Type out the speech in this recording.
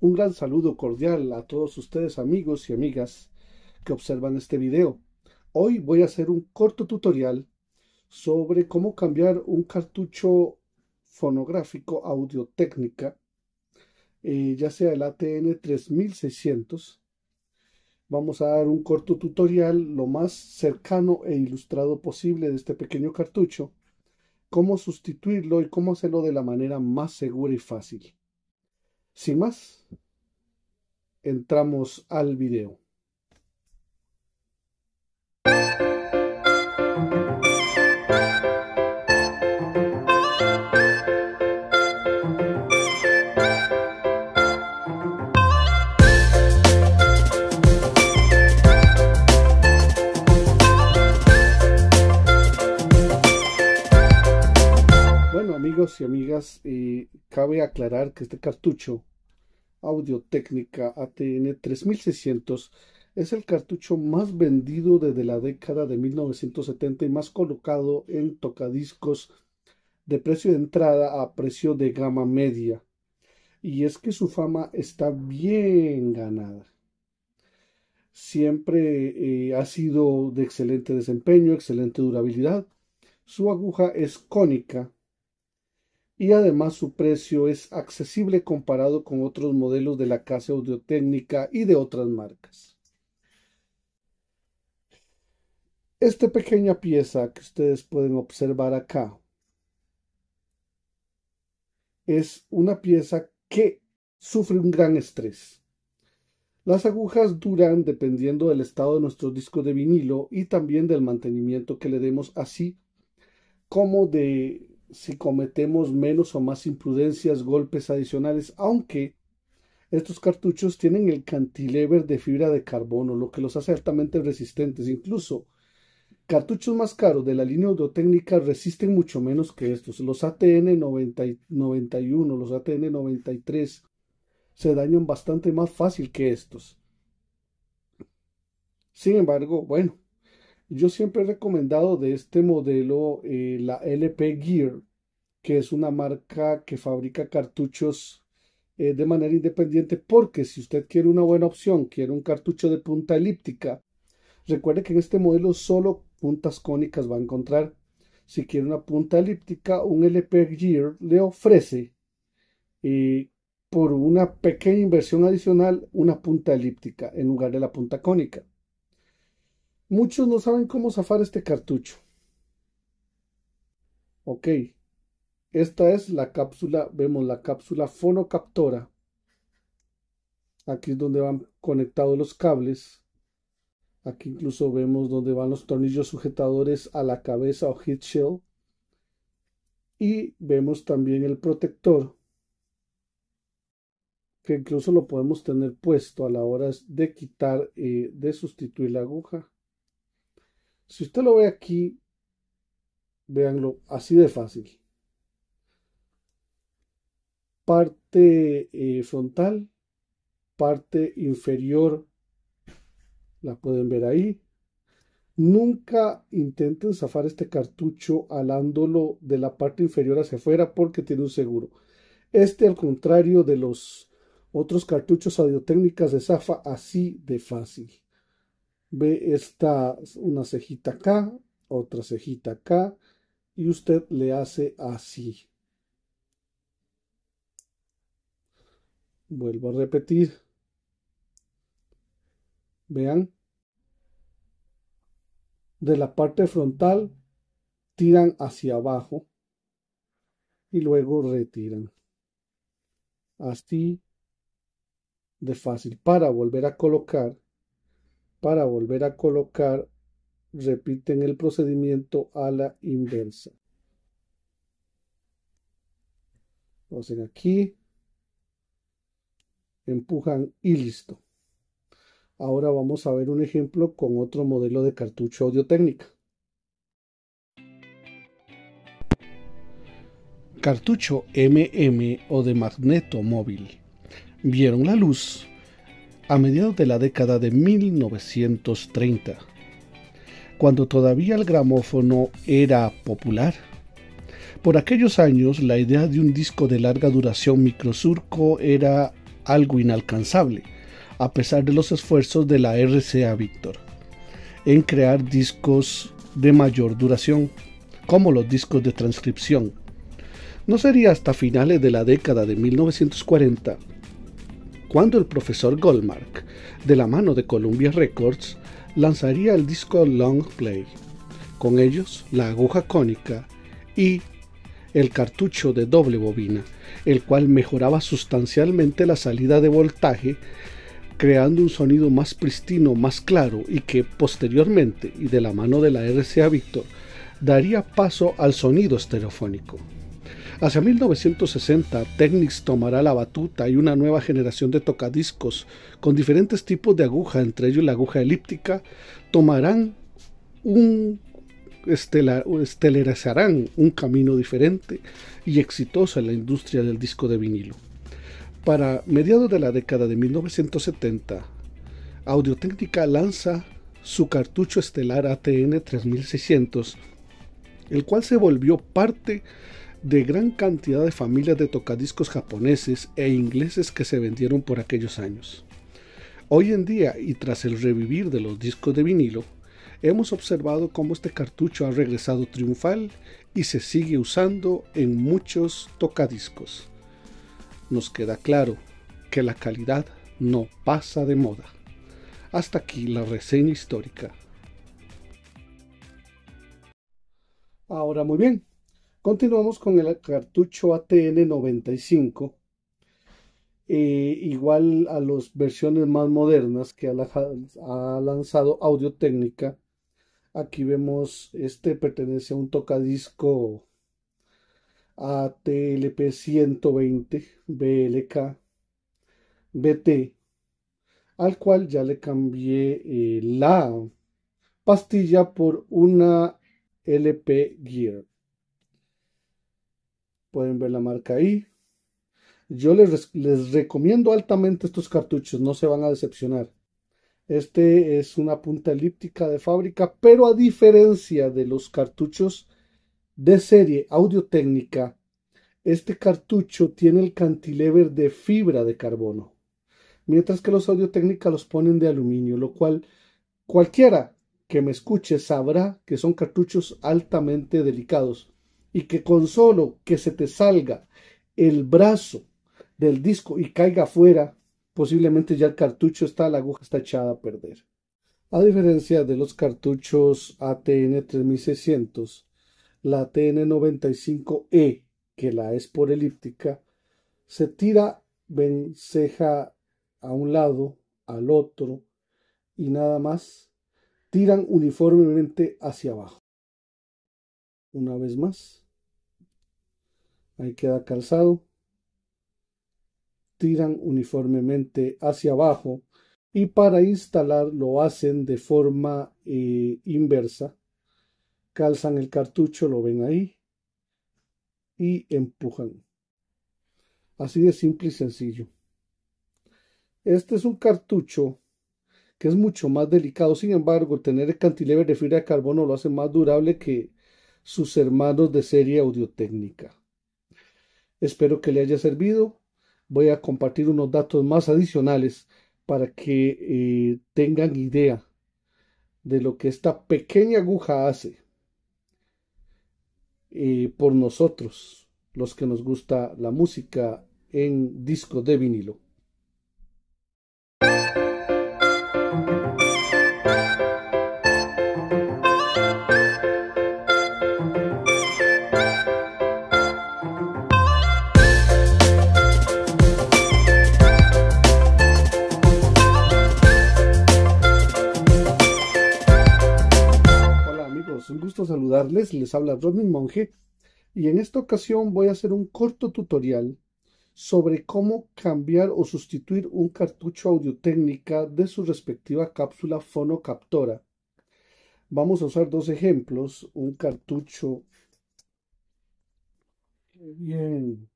Un gran saludo cordial a todos ustedes amigos y amigas que observan este video. Hoy voy a hacer un corto tutorial sobre cómo cambiar un cartucho fonográfico audio técnica, eh, ya sea el ATN 3600. Vamos a dar un corto tutorial lo más cercano e ilustrado posible de este pequeño cartucho, cómo sustituirlo y cómo hacerlo de la manera más segura y fácil. Sin más, entramos al video. Bueno amigos y amigas, eh, cabe aclarar que este cartucho Audio Técnica ATN 3600 es el cartucho más vendido desde la década de 1970 y más colocado en tocadiscos de precio de entrada a precio de gama media. Y es que su fama está bien ganada. Siempre eh, ha sido de excelente desempeño, excelente durabilidad. Su aguja es cónica y además su precio es accesible comparado con otros modelos de la casa audiotécnica y de otras marcas. Esta pequeña pieza que ustedes pueden observar acá es una pieza que sufre un gran estrés. Las agujas duran dependiendo del estado de nuestro disco de vinilo y también del mantenimiento que le demos así como de si cometemos menos o más imprudencias, golpes adicionales, aunque estos cartuchos tienen el cantilever de fibra de carbono, lo que los hace altamente resistentes. Incluso cartuchos más caros de la línea Audotécnica resisten mucho menos que estos. Los ATN 91, los ATN 93 se dañan bastante más fácil que estos. Sin embargo, bueno, yo siempre he recomendado de este modelo eh, la LP Gear, que es una marca que fabrica cartuchos eh, de manera independiente, porque si usted quiere una buena opción, quiere un cartucho de punta elíptica, recuerde que en este modelo solo puntas cónicas va a encontrar. Si quiere una punta elíptica, un LP Gear le ofrece eh, por una pequeña inversión adicional una punta elíptica en lugar de la punta cónica. Muchos no saben cómo zafar este cartucho. Ok, esta es la cápsula, vemos la cápsula fonocaptora. Aquí es donde van conectados los cables. Aquí incluso vemos donde van los tornillos sujetadores a la cabeza o heat shell. Y vemos también el protector, que incluso lo podemos tener puesto a la hora de quitar, y eh, de sustituir la aguja. Si usted lo ve aquí, véanlo así de fácil. Parte eh, frontal, parte inferior, la pueden ver ahí. Nunca intenten zafar este cartucho alándolo de la parte inferior hacia afuera porque tiene un seguro. Este, al contrario de los otros cartuchos audiotécnicas, de zafa así de fácil ve esta una cejita acá, otra cejita acá, y usted le hace así. Vuelvo a repetir. Vean. De la parte frontal tiran hacia abajo y luego retiran. Así de fácil. Para volver a colocar para volver a colocar, repiten el procedimiento a la inversa. hacen aquí, empujan y listo. Ahora vamos a ver un ejemplo con otro modelo de cartucho audio técnica. Cartucho MM o de magneto móvil. Vieron la luz a mediados de la década de 1930, cuando todavía el gramófono era popular. Por aquellos años la idea de un disco de larga duración microsurco era algo inalcanzable, a pesar de los esfuerzos de la RCA Victor en crear discos de mayor duración, como los discos de transcripción. No sería hasta finales de la década de 1940 cuando el profesor Goldmark, de la mano de Columbia Records, lanzaría el disco Long Play. Con ellos, la aguja cónica y el cartucho de doble bobina, el cual mejoraba sustancialmente la salida de voltaje, creando un sonido más pristino, más claro y que posteriormente, y de la mano de la RCA Victor, daría paso al sonido estereofónico. Hacia 1960, Technics tomará la batuta y una nueva generación de tocadiscos con diferentes tipos de aguja, entre ellos la aguja elíptica, tomarán un este, estelarizarán un camino diferente y exitoso en la industria del disco de vinilo. Para mediados de la década de 1970, audio lanza su cartucho estelar ATN 3600, el cual se volvió parte de gran cantidad de familias de tocadiscos japoneses e ingleses que se vendieron por aquellos años. Hoy en día, y tras el revivir de los discos de vinilo, hemos observado cómo este cartucho ha regresado triunfal y se sigue usando en muchos tocadiscos. Nos queda claro que la calidad no pasa de moda. Hasta aquí la reseña histórica. Ahora muy bien, Continuamos con el cartucho ATN 95, eh, igual a las versiones más modernas que ha lanzado Audio Técnica. Aquí vemos, este pertenece a un tocadisco ATLP 120 BLK BT, al cual ya le cambié eh, la pastilla por una LP Gear. Pueden ver la marca ahí. Yo les, recomiendo altamente estos cartuchos, no se van a decepcionar. Este es una punta elíptica de fábrica, pero a diferencia de los cartuchos de serie audio este cartucho tiene el cantilever de fibra de carbono, mientras que los audio los ponen de aluminio, lo cual cualquiera que me escuche sabrá que son cartuchos altamente delicados y que con solo que se te salga el brazo del disco y caiga afuera, posiblemente ya el cartucho está, la aguja está echada a perder. A diferencia de los cartuchos ATN 3600, la ATN 95E, que la es por elíptica, se tira venceja a un lado, al otro, y nada más, tiran uniformemente hacia abajo. Una vez más, Ahí queda calzado. Tiran uniformemente hacia abajo y para instalar lo hacen de forma eh, inversa. Calzan el cartucho, lo ven ahí y empujan. Así de simple y sencillo. Este es un cartucho que es mucho más delicado. Sin embargo, tener el cantilever de fibra de carbono lo hace más durable que sus hermanos de serie audio Espero que le haya servido. Voy a compartir unos datos más adicionales para que eh, tengan idea de lo que esta pequeña aguja hace eh, por nosotros, los que nos gusta la música en disco de vinilo. saludarles, les habla Rodney Monge y en esta ocasión voy a hacer un corto tutorial sobre cómo cambiar o sustituir un cartucho audio técnica de su respectiva cápsula fonocaptora. Vamos a usar dos ejemplos, un cartucho bien